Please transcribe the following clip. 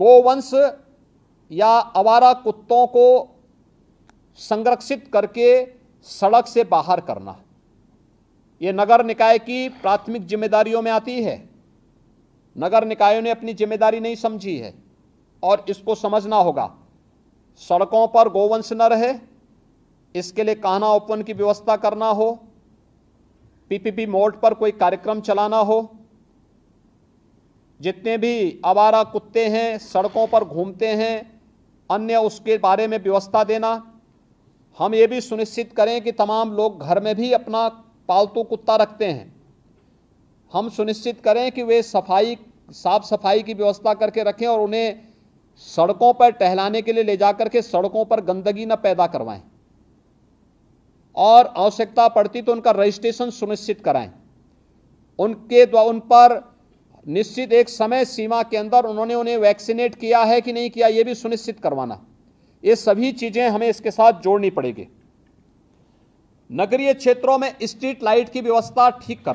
गोवंश या आवारा कुत्तों को संरक्षित करके सड़क से बाहर करना ये नगर निकाय की प्राथमिक जिम्मेदारियों में आती है नगर निकायों ने अपनी जिम्मेदारी नहीं समझी है और इसको समझना होगा सड़कों पर गोवंश न रहे इसके लिए कहना ओपन की व्यवस्था करना हो पीपीपी मोड पर कोई कार्यक्रम चलाना हो जितने भी आवारा कुत्ते हैं सड़कों पर घूमते हैं अन्य उसके बारे में व्यवस्था देना हम ये भी सुनिश्चित करें कि तमाम लोग घर में भी अपना पालतू कुत्ता रखते हैं हम सुनिश्चित करें कि वे सफाई साफ सफाई की व्यवस्था करके रखें और उन्हें सड़कों पर टहलाने के लिए ले जा करके सड़कों पर गंदगी न पैदा करवाएं और आवश्यकता पड़ती तो उनका रजिस्ट्रेशन सुनिश्चित कराएं उनके द्वारा उन पर निश्चित एक समय सीमा के अंदर उन्होंने उन्हें वैक्सीनेट किया है कि नहीं किया यह भी सुनिश्चित करवाना ये सभी चीज़ें हमें इसके साथ जोड़नी पड़ेगी नगरीय क्षेत्रों में स्ट्रीट लाइट की व्यवस्था ठीक कर